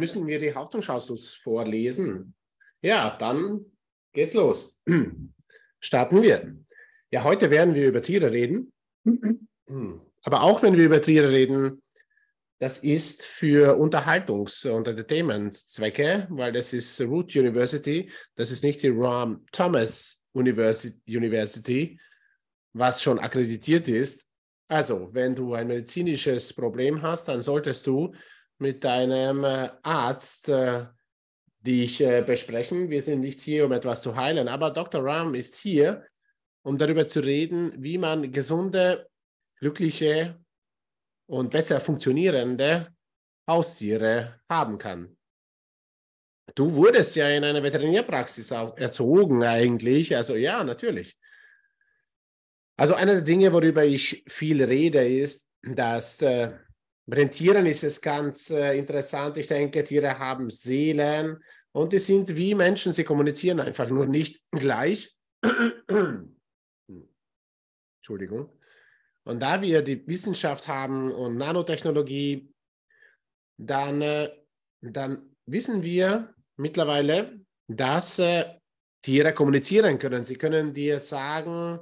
müssen wir die Haftungsausschuss vorlesen. Ja, dann geht's los. Starten wir. Ja, heute werden wir über Tiere reden. Aber auch wenn wir über Tiere reden, das ist für Unterhaltungs- und Entertainment-Zwecke, weil das ist Root University, das ist nicht die Ram Thomas University, was schon akkreditiert ist. Also, wenn du ein medizinisches Problem hast, dann solltest du mit deinem äh, Arzt äh, dich äh, besprechen. Wir sind nicht hier, um etwas zu heilen, aber Dr. Ram ist hier, um darüber zu reden, wie man gesunde, glückliche und besser funktionierende Haustiere haben kann. Du wurdest ja in einer Veterinärpraxis erzogen eigentlich, also ja, natürlich. Also eine der Dinge, worüber ich viel rede, ist, dass äh, bei den Tieren ist es ganz äh, interessant. Ich denke, Tiere haben Seelen und die sind wie Menschen. Sie kommunizieren einfach nur nicht gleich. Entschuldigung. Und da wir die Wissenschaft haben und Nanotechnologie, dann, äh, dann wissen wir mittlerweile, dass äh, Tiere kommunizieren können. Sie können dir sagen,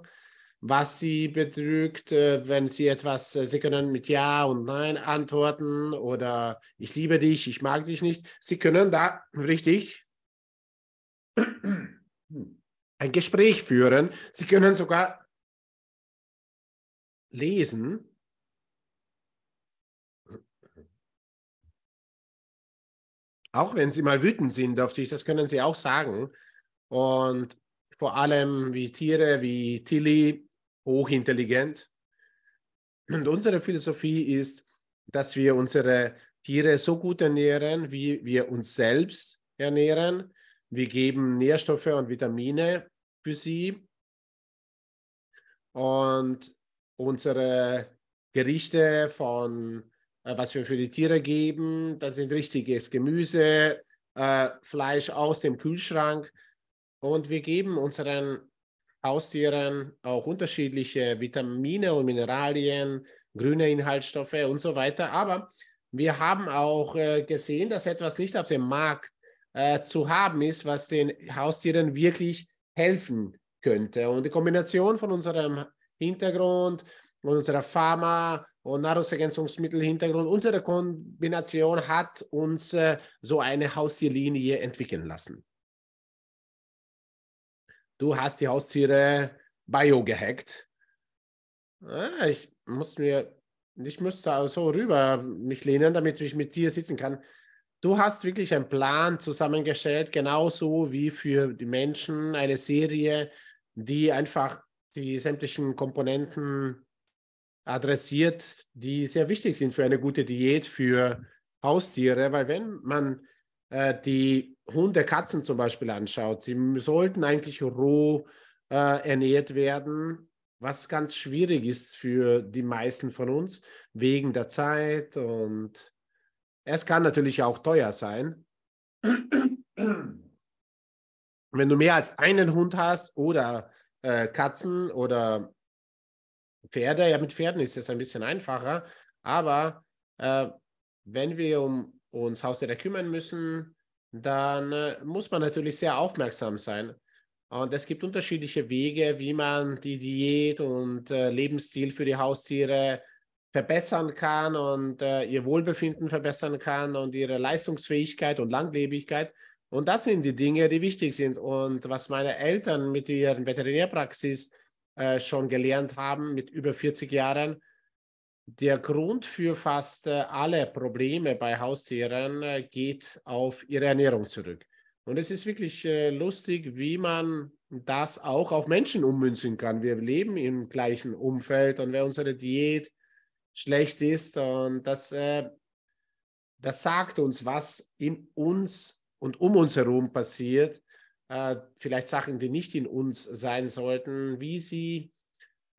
was sie betrügt, äh, wenn sie etwas, äh, sie können mit Ja und Nein antworten oder ich liebe dich, ich mag dich nicht. Sie können da richtig ein Gespräch führen. Sie können sogar lesen. Auch wenn sie mal wütend sind auf dich, das können sie auch sagen. Und vor allem wie Tiere wie Tilly hochintelligent. Und unsere Philosophie ist, dass wir unsere Tiere so gut ernähren, wie wir uns selbst ernähren. Wir geben Nährstoffe und Vitamine für sie. Und unsere Gerichte von, äh, was wir für die Tiere geben, das sind richtiges Gemüse, äh, Fleisch aus dem Kühlschrank. Und wir geben unseren Haustieren auch unterschiedliche Vitamine und Mineralien, grüne Inhaltsstoffe und so weiter. Aber wir haben auch äh, gesehen, dass etwas nicht auf dem Markt äh, zu haben ist, was den Haustieren wirklich helfen könnte. Und die Kombination von unserem Hintergrund und unserer Pharma- und Nahrungsergänzungsmittel-Hintergrund, unsere Kombination hat uns äh, so eine Haustierlinie entwickeln lassen du hast die Haustiere bio gehackt. Ah, ich muss mir, ich müsste so rüber mich lehnen, damit ich mit dir sitzen kann. Du hast wirklich einen Plan zusammengestellt, genauso wie für die Menschen eine Serie, die einfach die sämtlichen Komponenten adressiert, die sehr wichtig sind für eine gute Diät für Haustiere, weil wenn man äh, die Hunde, Katzen zum Beispiel anschaut, sie sollten eigentlich roh äh, ernährt werden, was ganz schwierig ist für die meisten von uns wegen der Zeit und es kann natürlich auch teuer sein. Wenn du mehr als einen Hund hast oder äh, Katzen oder Pferde, ja mit Pferden ist es ein bisschen einfacher, aber äh, wenn wir um uns Haustiere kümmern müssen, dann äh, muss man natürlich sehr aufmerksam sein. Und es gibt unterschiedliche Wege, wie man die Diät und äh, Lebensstil für die Haustiere verbessern kann und äh, ihr Wohlbefinden verbessern kann und ihre Leistungsfähigkeit und Langlebigkeit. Und das sind die Dinge, die wichtig sind. Und was meine Eltern mit ihren Veterinärpraxis äh, schon gelernt haben, mit über 40 Jahren, der Grund für fast äh, alle Probleme bei Haustieren äh, geht auf ihre Ernährung zurück. Und es ist wirklich äh, lustig, wie man das auch auf Menschen ummünzen kann. Wir leben im gleichen Umfeld und wenn unsere Diät schlecht ist und das, das sagt uns, was in uns und um uns herum passiert. Vielleicht Sachen, die nicht in uns sein sollten, wie sie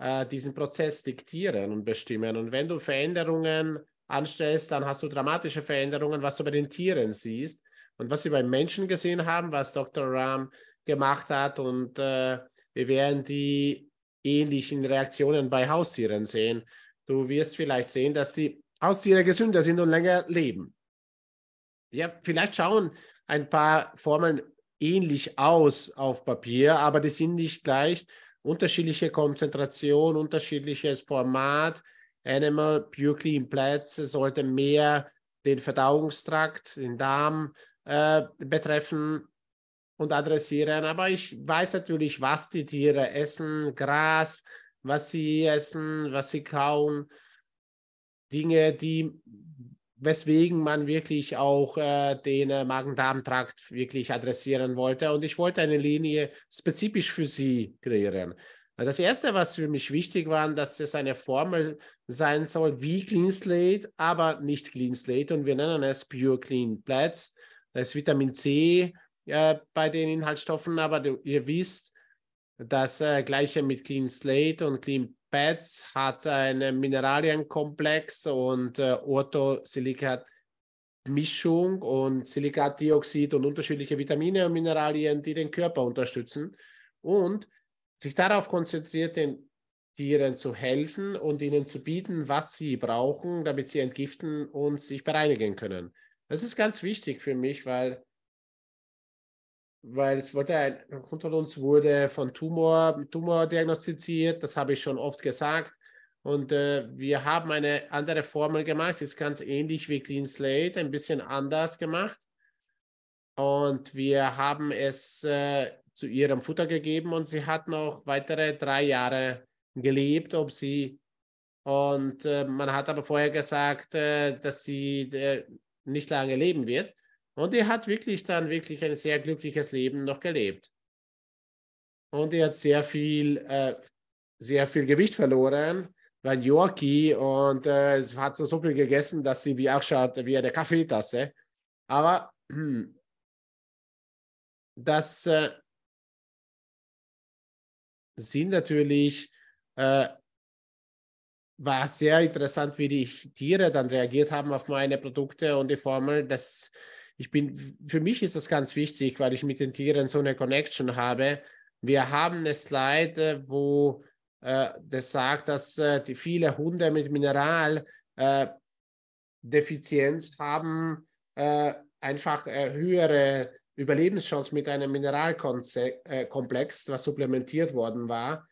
äh, diesen Prozess diktieren und bestimmen. Und wenn du Veränderungen anstellst, dann hast du dramatische Veränderungen, was du bei den Tieren siehst und was wir bei Menschen gesehen haben, was Dr. Ram gemacht hat. Und äh, wir werden die ähnlichen Reaktionen bei Haustieren sehen. Du wirst vielleicht sehen, dass die Haustiere gesünder sind und länger leben. Ja, vielleicht schauen ein paar Formeln ähnlich aus auf Papier, aber die sind nicht gleich unterschiedliche Konzentration, unterschiedliches Format. Animal Pure Clean Platz sollte mehr den Verdauungstrakt, den Darm äh, betreffen und adressieren. Aber ich weiß natürlich, was die Tiere essen, Gras, was sie essen, was sie kauen. Dinge, die weswegen man wirklich auch äh, den äh, Magen-Darm-Trakt wirklich adressieren wollte. Und ich wollte eine Linie spezifisch für sie kreieren. Also das Erste, was für mich wichtig war, dass es eine Formel sein soll, wie Clean Slate, aber nicht Clean Slate. Und wir nennen es Pure Clean Plats. Da ist Vitamin C äh, bei den Inhaltsstoffen, aber du, ihr wisst, das äh, gleiche mit Clean Slate und Clean Pads hat einen Mineralienkomplex und äh, orthosilikat und Silikatdioxid und unterschiedliche Vitamine und Mineralien, die den Körper unterstützen. Und sich darauf konzentriert, den Tieren zu helfen und ihnen zu bieten, was sie brauchen, damit sie entgiften und sich bereinigen können. Das ist ganz wichtig für mich, weil weil es wurde unter uns wurde von Tumor, Tumor diagnostiziert, das habe ich schon oft gesagt. Und äh, wir haben eine andere Formel gemacht, das ist ganz ähnlich wie Clean Slate, ein bisschen anders gemacht. Und wir haben es äh, zu ihrem Futter gegeben und sie hat noch weitere drei Jahre gelebt, ob sie. Und äh, man hat aber vorher gesagt, äh, dass sie äh, nicht lange leben wird. Und er hat wirklich dann wirklich ein sehr glückliches Leben noch gelebt. Und er hat sehr viel, äh, sehr viel Gewicht verloren, weil ein Yorkie und äh, hat so viel gegessen, dass sie wie ausschaut wie eine Kaffeetasse. Aber das äh, sind natürlich, äh, war sehr interessant, wie die Tiere dann reagiert haben auf meine Produkte und die Formel, dass ich bin, für mich ist das ganz wichtig, weil ich mit den Tieren so eine Connection habe. Wir haben eine Slide, äh, wo äh, das sagt, dass äh, die viele Hunde mit Mineraldefizienz äh, haben äh, einfach höhere Überlebenschancen mit einem Mineralkomplex, was supplementiert worden war.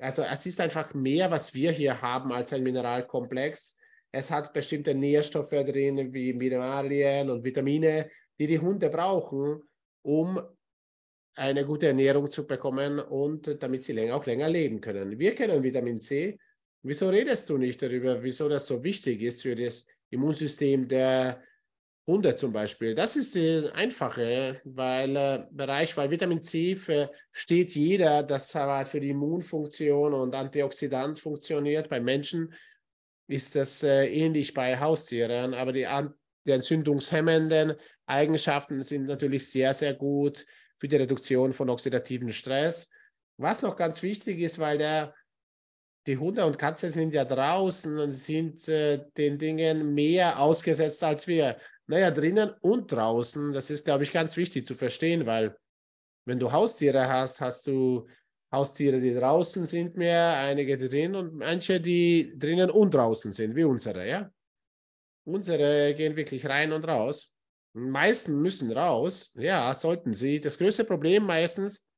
Also es ist einfach mehr, was wir hier haben als ein Mineralkomplex. Es hat bestimmte Nährstoffe drin, wie Mineralien und Vitamine, die die Hunde brauchen, um eine gute Ernährung zu bekommen und damit sie länger, auch länger leben können. Wir kennen Vitamin C. Wieso redest du nicht darüber, wieso das so wichtig ist für das Immunsystem der Hunde zum Beispiel? Das ist der einfache weil, äh, Bereich, weil Vitamin C versteht jeder, das hat für die Immunfunktion und Antioxidant funktioniert. Bei Menschen ist das äh, ähnlich bei Haustieren, aber die, die entzündungshemmenden Eigenschaften sind natürlich sehr, sehr gut für die Reduktion von oxidativen Stress. Was noch ganz wichtig ist, weil der, die Hunde und Katzen sind ja draußen und sind äh, den Dingen mehr ausgesetzt als wir. Naja, drinnen und draußen, das ist, glaube ich, ganz wichtig zu verstehen, weil wenn du Haustiere hast, hast du Haustiere, die draußen sind, mehr, einige drin und manche, die drinnen und draußen sind, wie unsere, ja. Unsere gehen wirklich rein und raus. Meisten müssen raus, ja, sollten sie. Das größte Problem meistens,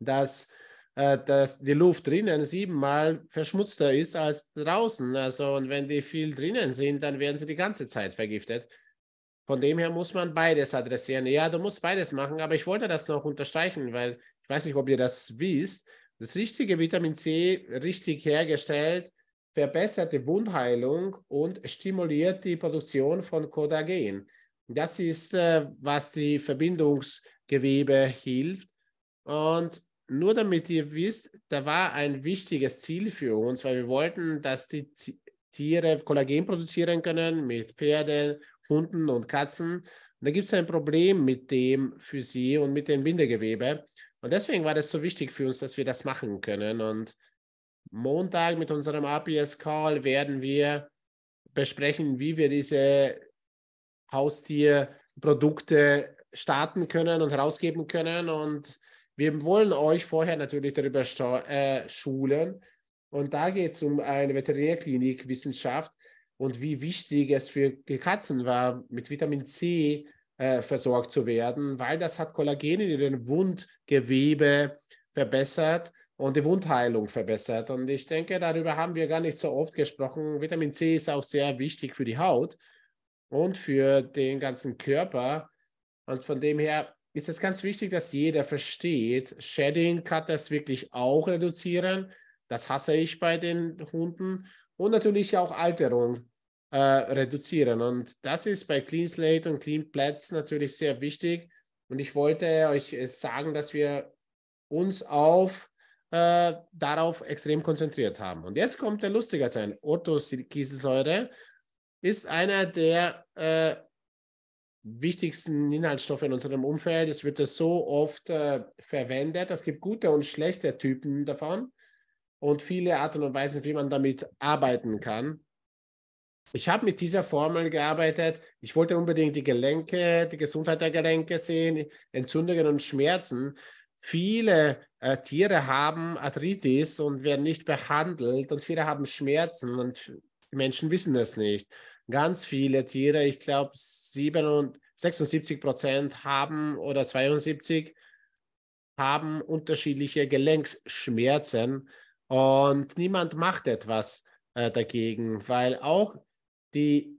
dass, äh, dass die Luft drinnen siebenmal verschmutzter ist als draußen. Also, und wenn die viel drinnen sind, dann werden sie die ganze Zeit vergiftet. Von dem her muss man beides adressieren. Ja, du musst beides machen, aber ich wollte das noch unterstreichen, weil ich weiß nicht, ob ihr das wisst, das richtige Vitamin C richtig hergestellt verbessert die Wundheilung und stimuliert die Produktion von Kollagen. Das ist, äh, was die Verbindungsgewebe hilft. Und nur damit ihr wisst, da war ein wichtiges Ziel für uns, weil wir wollten, dass die Tiere Kollagen produzieren können mit Pferden, Hunden und Katzen. Und da gibt es ein Problem mit dem für sie und mit dem Bindegewebe. Und deswegen war das so wichtig für uns, dass wir das machen können. Und Montag mit unserem APS-Call werden wir besprechen, wie wir diese Haustierprodukte starten können und herausgeben können. Und wir wollen euch vorher natürlich darüber äh, schulen. Und da geht es um eine Veterinärklinikwissenschaft und wie wichtig es für Katzen war, mit Vitamin C äh, versorgt zu werden, weil das hat Kollagen in den Wundgewebe verbessert und die Wundheilung verbessert. Und ich denke, darüber haben wir gar nicht so oft gesprochen. Vitamin C ist auch sehr wichtig für die Haut und für den ganzen Körper. Und von dem her ist es ganz wichtig, dass jeder versteht, Shedding kann das wirklich auch reduzieren. Das hasse ich bei den Hunden. Und natürlich auch Alterung äh, reduzieren. Und das ist bei Clean Slate und Clean Plats natürlich sehr wichtig. Und ich wollte euch äh, sagen, dass wir uns auf äh, darauf extrem konzentriert haben. Und jetzt kommt der lustige Teil. Orthokieselsäure ist einer der äh, wichtigsten Inhaltsstoffe in unserem Umfeld. Es wird das so oft äh, verwendet. Es gibt gute und schlechte Typen davon und viele Arten und Weisen, wie man damit arbeiten kann ich habe mit dieser Formel gearbeitet. Ich wollte unbedingt die Gelenke, die Gesundheit der Gelenke sehen, Entzündungen und Schmerzen. Viele äh, Tiere haben Arthritis und werden nicht behandelt und viele haben Schmerzen und die Menschen wissen das nicht. Ganz viele Tiere, ich glaube 76 Prozent haben oder 72 haben unterschiedliche Gelenksschmerzen und niemand macht etwas äh, dagegen, weil auch die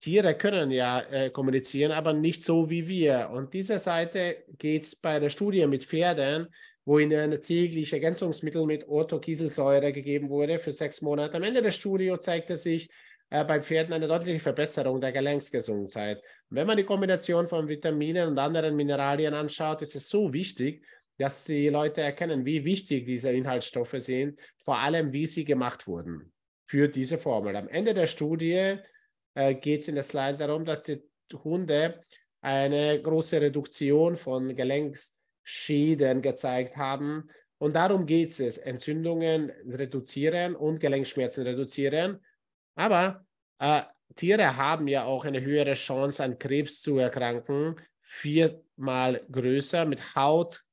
Tiere können ja äh, kommunizieren, aber nicht so wie wir. Und diese Seite geht es bei der Studie mit Pferden, wo ihnen täglich Ergänzungsmittel mit Orthokieselsäure gegeben wurde für sechs Monate. Am Ende der Studie zeigte sich äh, bei Pferden eine deutliche Verbesserung der Gelenksgesundheit. Und wenn man die Kombination von Vitaminen und anderen Mineralien anschaut, ist es so wichtig, dass die Leute erkennen, wie wichtig diese Inhaltsstoffe sind, vor allem wie sie gemacht wurden für diese Formel. Am Ende der Studie äh, geht es in der Slide darum, dass die Hunde eine große Reduktion von Gelenkschäden gezeigt haben. Und darum geht es, Entzündungen reduzieren und Gelenkschmerzen reduzieren. Aber äh, Tiere haben ja auch eine höhere Chance, an Krebs zu erkranken, viermal größer, mit Haut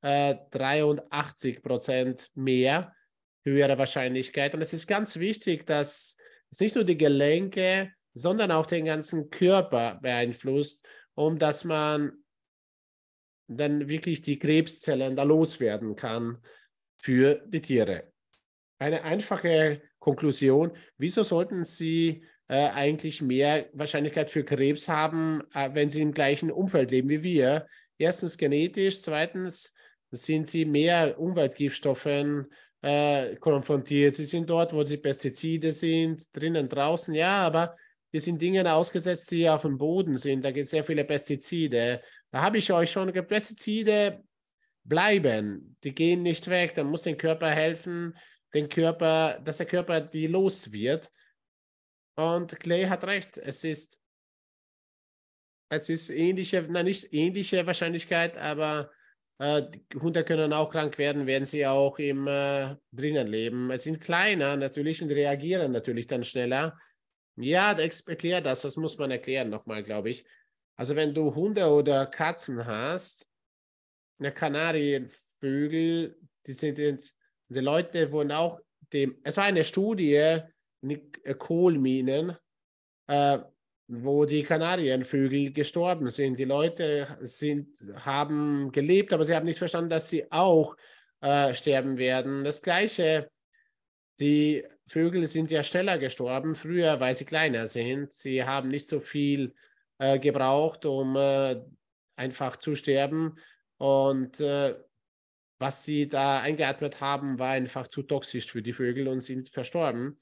äh, 83 Prozent mehr höhere Wahrscheinlichkeit. Und es ist ganz wichtig, dass es nicht nur die Gelenke, sondern auch den ganzen Körper beeinflusst, um dass man dann wirklich die Krebszellen da loswerden kann für die Tiere. Eine einfache Konklusion, wieso sollten Sie äh, eigentlich mehr Wahrscheinlichkeit für Krebs haben, äh, wenn Sie im gleichen Umfeld leben wie wir? Erstens genetisch, zweitens sind Sie mehr Umweltgiftstoffen äh, konfrontiert. Sie sind dort, wo die Pestizide sind, drinnen, draußen, ja, aber die sind Dinge ausgesetzt, die auf dem Boden sind. Da gibt es sehr viele Pestizide. Da habe ich euch schon gesagt, Pestizide bleiben, die gehen nicht weg. Da muss dem Körper helfen, den Körper, dass der Körper die los wird. Und Clay hat recht, es ist, es ist ähnliche, na nicht ähnliche Wahrscheinlichkeit, aber äh, Hunde können auch krank werden, wenn sie auch im äh, drinnen leben. Es sind kleiner natürlich und reagieren natürlich dann schneller. Ja, erklär das, das muss man erklären nochmal, glaube ich. Also wenn du Hunde oder Katzen hast, eine Kanarienvögel, die sind die Leute wurden auch dem, es war eine Studie, Kohlminen, äh, wo die Kanarienvögel gestorben sind. Die Leute sind, haben gelebt, aber sie haben nicht verstanden, dass sie auch äh, sterben werden. Das Gleiche, die Vögel sind ja schneller gestorben früher, weil sie kleiner sind. Sie haben nicht so viel äh, gebraucht, um äh, einfach zu sterben. Und äh, was sie da eingeatmet haben, war einfach zu toxisch für die Vögel und sind verstorben.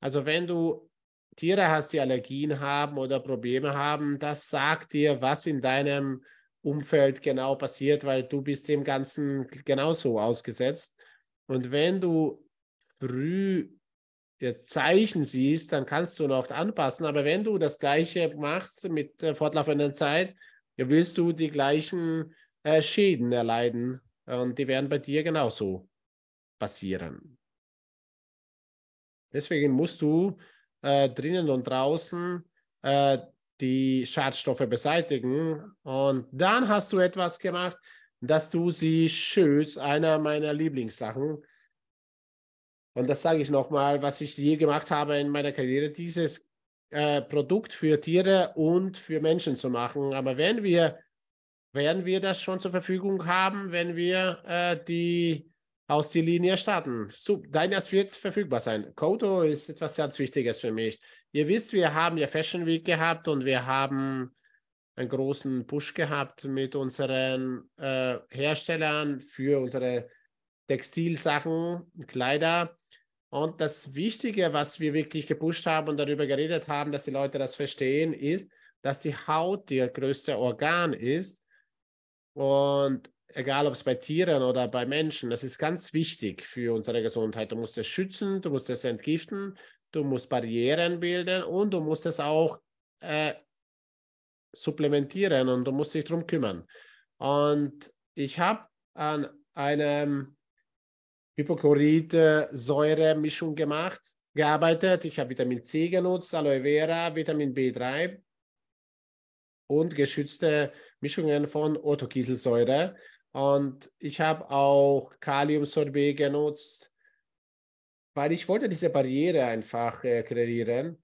Also wenn du Tiere hast, die Allergien haben oder Probleme haben, das sagt dir, was in deinem Umfeld genau passiert, weil du bist dem Ganzen genauso ausgesetzt. Und wenn du früh Zeichen siehst, dann kannst du noch anpassen. Aber wenn du das Gleiche machst mit fortlaufender Zeit, dann willst du die gleichen äh, Schäden erleiden. Und die werden bei dir genauso passieren. Deswegen musst du äh, drinnen und draußen äh, die Schadstoffe beseitigen. Und dann hast du etwas gemacht, dass du sie schützt, einer meiner Lieblingssachen. Und das sage ich nochmal, was ich je gemacht habe in meiner Karriere, dieses äh, Produkt für Tiere und für Menschen zu machen. Aber wenn wir, werden wir das schon zur Verfügung haben, wenn wir äh, die aus der Linie starten. So, Erst wird verfügbar sein. Koto ist etwas ganz Wichtiges für mich. Ihr wisst, wir haben ja Fashion Week gehabt und wir haben einen großen Push gehabt mit unseren äh, Herstellern für unsere Textilsachen, Kleider. Und das Wichtige, was wir wirklich gepusht haben und darüber geredet haben, dass die Leute das verstehen, ist, dass die Haut ihr größte Organ ist und egal ob es bei Tieren oder bei Menschen, das ist ganz wichtig für unsere Gesundheit. Du musst es schützen, du musst es entgiften, du musst Barrieren bilden und du musst es auch äh, supplementieren und du musst dich darum kümmern. Und ich habe an einem Hypochlorid-Säure-Mischung gemacht, gearbeitet. Ich habe Vitamin C genutzt, Aloe Vera, Vitamin B3 und geschützte Mischungen von Otto-Kieselsäure. Und ich habe auch Kaliumsorbet genutzt, weil ich wollte diese Barriere einfach äh, kreieren.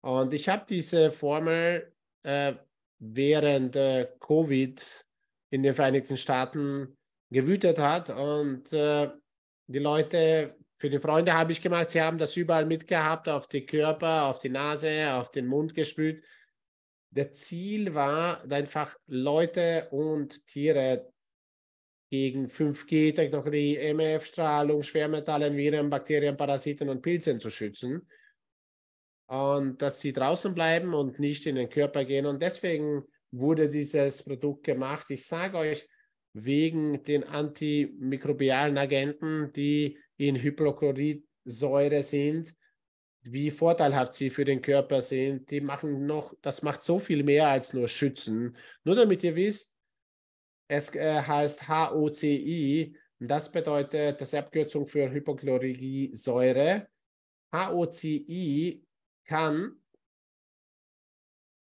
Und ich habe diese Formel äh, während äh, Covid in den Vereinigten Staaten gewütet hat. Und äh, die Leute, für die Freunde habe ich gemacht, sie haben das überall mitgehabt, auf die Körper, auf die Nase, auf den Mund gespült. Der Ziel war einfach Leute und Tiere gegen 5G-Technologie, e MF-Strahlung, Schwermetallen, Viren, Bakterien, Parasiten und Pilzen zu schützen. Und dass sie draußen bleiben und nicht in den Körper gehen. Und deswegen wurde dieses Produkt gemacht. Ich sage euch, wegen den antimikrobialen Agenten, die in Hypochloridsäure sind, wie vorteilhaft sie für den Körper sind. Die machen noch, das macht so viel mehr als nur schützen. Nur damit ihr wisst, es äh, heißt HOCI. Das bedeutet, das ist Abkürzung für Hypochloridsäure. HOCI kann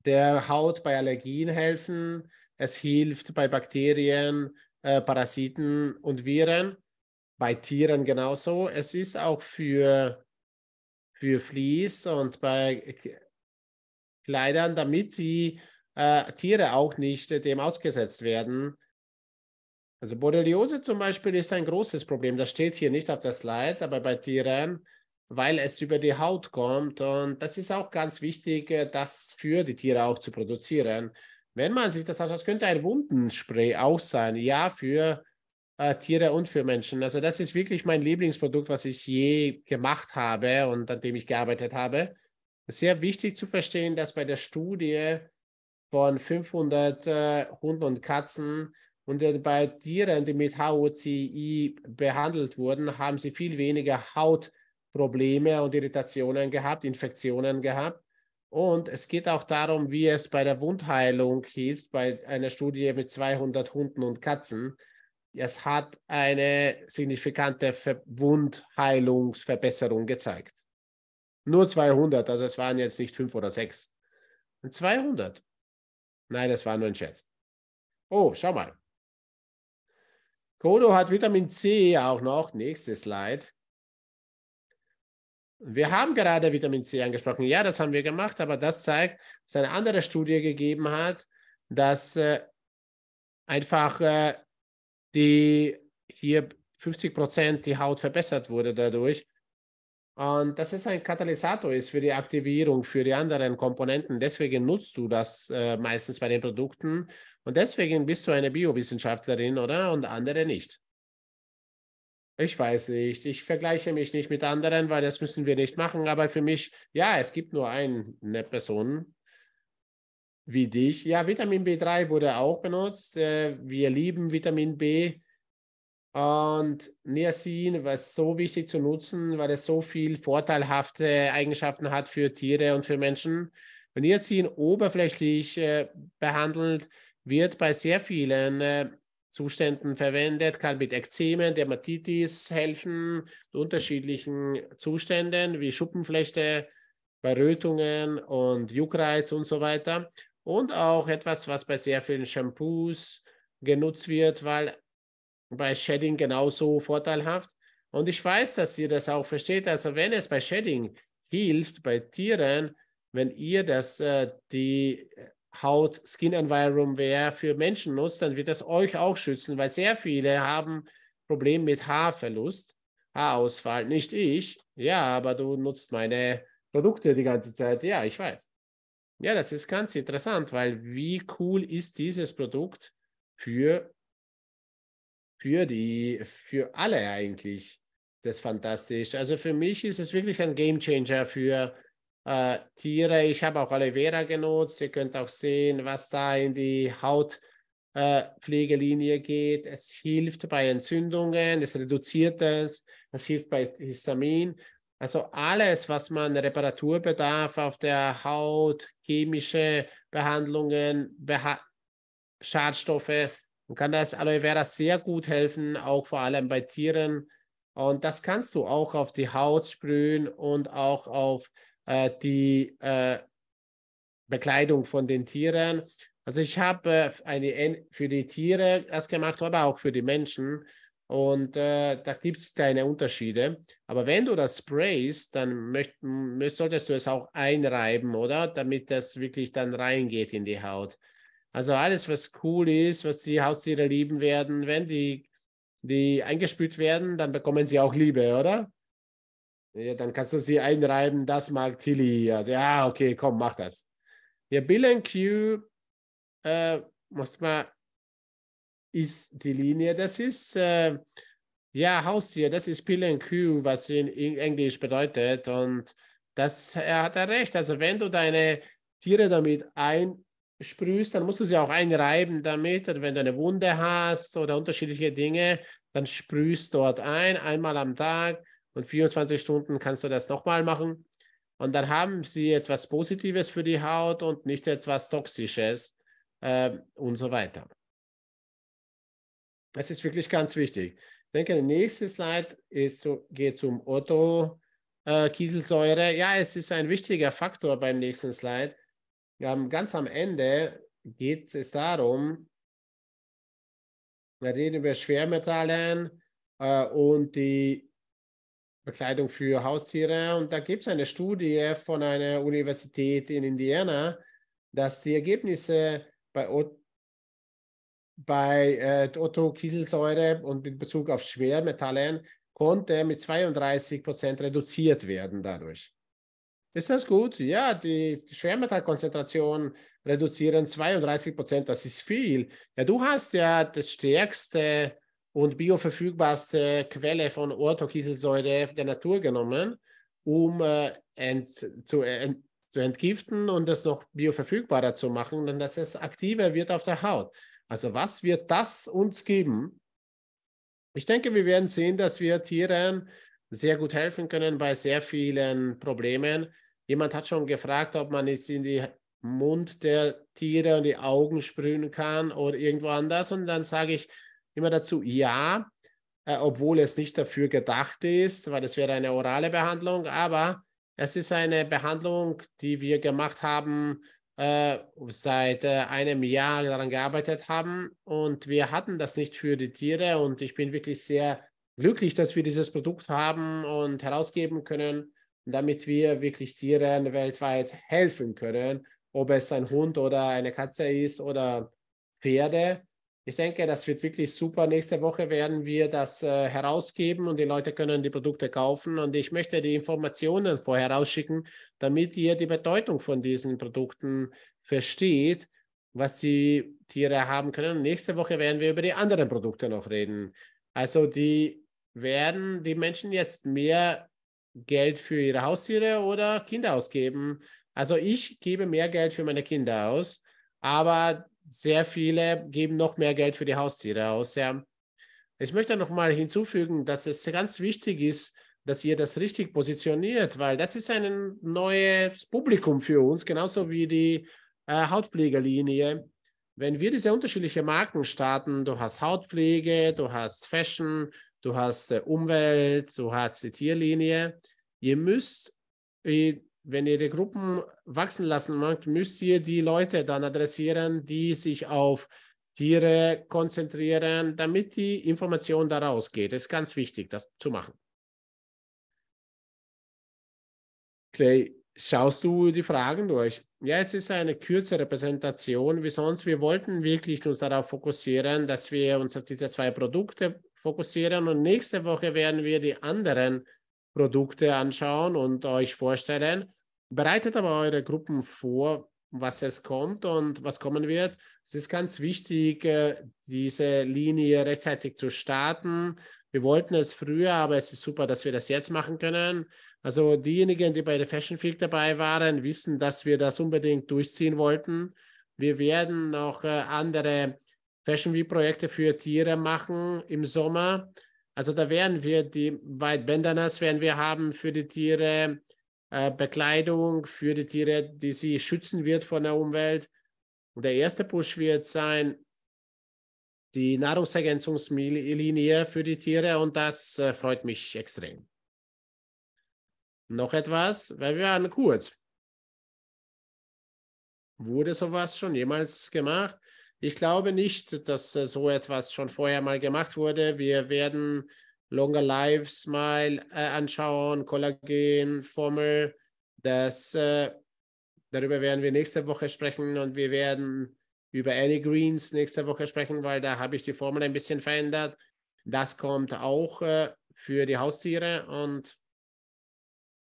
der Haut bei Allergien helfen. Es hilft bei Bakterien, äh, Parasiten und Viren, bei Tieren genauso. Es ist auch für, für Vlies und bei Kleidern, damit sie äh, Tiere auch nicht äh, dem ausgesetzt werden. Also Borreliose zum Beispiel ist ein großes Problem. Das steht hier nicht auf der Slide, aber bei Tieren, weil es über die Haut kommt. Und das ist auch ganz wichtig, äh, das für die Tiere auch zu produzieren. Wenn man sich das anschaut, das könnte ein Wundenspray auch sein. Ja, für äh, Tiere und für Menschen. Also das ist wirklich mein Lieblingsprodukt, was ich je gemacht habe und an dem ich gearbeitet habe. Sehr wichtig zu verstehen, dass bei der Studie von 500 äh, Hunden und Katzen und äh, bei Tieren, die mit HOCI behandelt wurden, haben sie viel weniger Hautprobleme und Irritationen gehabt, Infektionen gehabt. Und es geht auch darum, wie es bei der Wundheilung hilft, bei einer Studie mit 200 Hunden und Katzen. Es hat eine signifikante Ver Wundheilungsverbesserung gezeigt. Nur 200, also es waren jetzt nicht fünf oder sechs. 200. Nein, das war nur ein Scherz. Oh, schau mal. Kodo hat Vitamin C auch noch. Nächstes Slide. Wir haben gerade Vitamin C angesprochen. Ja, das haben wir gemacht, aber das zeigt, dass eine andere Studie gegeben hat, dass äh, einfach äh, die hier 50 Prozent die Haut verbessert wurde dadurch. Und dass es ein Katalysator ist für die Aktivierung, für die anderen Komponenten. Deswegen nutzt du das äh, meistens bei den Produkten, und deswegen bist du eine Biowissenschaftlerin, oder? Und andere nicht. Ich weiß nicht. Ich vergleiche mich nicht mit anderen, weil das müssen wir nicht machen. Aber für mich, ja, es gibt nur eine Person wie dich. Ja, Vitamin B3 wurde auch benutzt. Äh, wir lieben Vitamin B. Und Niacin war so wichtig zu nutzen, weil es so viel vorteilhafte Eigenschaften hat für Tiere und für Menschen. Niacin oberflächlich äh, behandelt, wird bei sehr vielen äh, Zuständen verwendet, kann mit Ekzemen, Dermatitis helfen, unterschiedlichen Zuständen wie Schuppenflechte, bei Rötungen und Juckreiz und so weiter. Und auch etwas, was bei sehr vielen Shampoos genutzt wird, weil bei Shedding genauso vorteilhaft. Und ich weiß, dass ihr das auch versteht. Also wenn es bei Shedding hilft, bei Tieren, wenn ihr das, äh, die äh, Haut, Skin Environment Environware für Menschen nutzt, dann wird das euch auch schützen, weil sehr viele haben Probleme mit Haarverlust, Haarausfall. Nicht ich, ja, aber du nutzt meine Produkte die ganze Zeit. Ja, ich weiß. Ja, das ist ganz interessant, weil wie cool ist dieses Produkt für, für die, für alle eigentlich. Das ist fantastisch. Also für mich ist es wirklich ein Game Changer für äh, Tiere. Ich habe auch Aloe Vera genutzt. Ihr könnt auch sehen, was da in die Hautpflegelinie äh, geht. Es hilft bei Entzündungen, es reduziert es, es hilft bei Histamin. Also alles, was man Reparaturbedarf auf der Haut, chemische Behandlungen, Beha Schadstoffe, dann kann das Aloe Vera sehr gut helfen, auch vor allem bei Tieren. Und das kannst du auch auf die Haut sprühen und auch auf äh, die äh, Bekleidung von den Tieren. Also ich habe äh, eine für die Tiere das gemacht, aber auch für die Menschen. Und äh, da gibt es kleine Unterschiede. Aber wenn du das sprayst, dann möcht, solltest du es auch einreiben, oder? Damit das wirklich dann reingeht in die Haut. Also alles, was cool ist, was die Haustiere lieben werden, wenn die, die eingespült werden, dann bekommen sie auch Liebe, oder? Ja, dann kannst du sie einreiben, das mag Tilly. Also, ja, okay, komm, mach das. Ja, Bill Q, äh, muss man, ist die Linie, das ist, äh, ja, Haustier, das ist Bill Q, was in, in Englisch bedeutet. Und das, er hat er recht. Also, wenn du deine Tiere damit einsprühst, dann musst du sie auch einreiben damit. Und wenn du eine Wunde hast oder unterschiedliche Dinge, dann sprühst dort ein, einmal am Tag und 24 Stunden kannst du das nochmal machen. Und dann haben sie etwas Positives für die Haut und nicht etwas Toxisches äh, und so weiter. Das ist wirklich ganz wichtig. Ich denke, der nächste Slide ist, geht zum Otto. Äh, Kieselsäure, ja, es ist ein wichtiger Faktor beim nächsten Slide. Ähm, ganz am Ende geht es darum, wir reden über Schwermetallen äh, und die Bekleidung für Haustiere. Und da gibt es eine Studie von einer Universität in Indiana, dass die Ergebnisse bei, o bei äh, Otto-Kieselsäure und in Bezug auf Schwermetallen konnte mit 32 Prozent reduziert werden dadurch. Ist das gut? Ja, die Schwermetallkonzentration reduzieren 32 Prozent, das ist viel. Ja, du hast ja das stärkste und bioverfügbarste Quelle von Orthokieselsäure der Natur genommen, um äh, ent, zu, äh, zu entgiften und das noch bioverfügbarer zu machen, dann dass es aktiver wird auf der Haut. Also was wird das uns geben? Ich denke, wir werden sehen, dass wir Tieren sehr gut helfen können bei sehr vielen Problemen. Jemand hat schon gefragt, ob man es in den Mund der Tiere und die Augen sprühen kann oder irgendwo anders. Und dann sage ich, immer dazu, ja, äh, obwohl es nicht dafür gedacht ist, weil es wäre eine orale Behandlung, aber es ist eine Behandlung, die wir gemacht haben, äh, seit äh, einem Jahr daran gearbeitet haben und wir hatten das nicht für die Tiere und ich bin wirklich sehr glücklich, dass wir dieses Produkt haben und herausgeben können, damit wir wirklich Tieren weltweit helfen können, ob es ein Hund oder eine Katze ist oder Pferde. Ich denke, das wird wirklich super. Nächste Woche werden wir das äh, herausgeben und die Leute können die Produkte kaufen. Und ich möchte die Informationen vorher rausschicken, damit ihr die Bedeutung von diesen Produkten versteht, was die Tiere haben können. nächste Woche werden wir über die anderen Produkte noch reden. Also die werden die Menschen jetzt mehr Geld für ihre Haustiere oder Kinder ausgeben. Also ich gebe mehr Geld für meine Kinder aus, aber sehr viele geben noch mehr Geld für die Haustiere aus. Ja. Ich möchte noch mal hinzufügen, dass es ganz wichtig ist, dass ihr das richtig positioniert, weil das ist ein neues Publikum für uns, genauso wie die äh, Hautpflegerlinie. Wenn wir diese unterschiedlichen Marken starten, du hast Hautpflege, du hast Fashion, du hast äh, Umwelt, du hast die Tierlinie, ihr müsst äh, wenn ihr die Gruppen wachsen lassen möchtet, müsst ihr die Leute dann adressieren, die sich auf Tiere konzentrieren, damit die Information daraus geht. Es ist ganz wichtig, das zu machen. Clay, schaust du die Fragen durch? Ja, es ist eine kürzere Präsentation wie sonst. Wir wollten wirklich uns darauf fokussieren, dass wir uns auf diese zwei Produkte fokussieren und nächste Woche werden wir die anderen Produkte anschauen und euch vorstellen. Bereitet aber eure Gruppen vor, was es kommt und was kommen wird. Es ist ganz wichtig, äh, diese Linie rechtzeitig zu starten. Wir wollten es früher, aber es ist super, dass wir das jetzt machen können. Also diejenigen, die bei der Fashion Week dabei waren, wissen, dass wir das unbedingt durchziehen wollten. Wir werden noch äh, andere Fashion Week Projekte für Tiere machen im Sommer. Also da werden wir die White Bandanas werden wir haben für die Tiere, äh, Bekleidung für die Tiere, die sie schützen wird von der Umwelt. Und der erste Push wird sein, die Nahrungsergänzungslinie für die Tiere und das äh, freut mich extrem. Noch etwas, weil wir waren kurz. Wurde sowas schon jemals gemacht? Ich glaube nicht, dass äh, so etwas schon vorher mal gemacht wurde. Wir werden Longer Lives mal äh, anschauen, Kollagen, Formel. Das, äh, darüber werden wir nächste Woche sprechen und wir werden über Annie Greens nächste Woche sprechen, weil da habe ich die Formel ein bisschen verändert. Das kommt auch äh, für die Haustiere und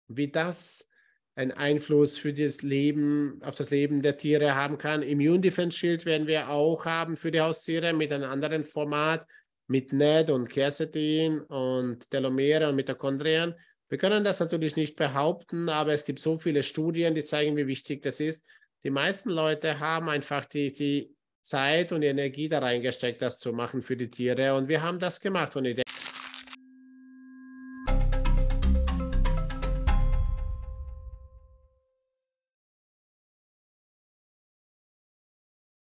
wie das einen Einfluss für das Leben, auf das Leben der Tiere haben kann. Immune Defense Shield werden wir auch haben für die Haustiere mit einem anderen Format, mit NED und Quercetin und Telomere und Mitochondrien. Wir können das natürlich nicht behaupten, aber es gibt so viele Studien, die zeigen, wie wichtig das ist. Die meisten Leute haben einfach die, die Zeit und die Energie da reingesteckt, das zu machen für die Tiere. Und wir haben das gemacht. Und ich denke,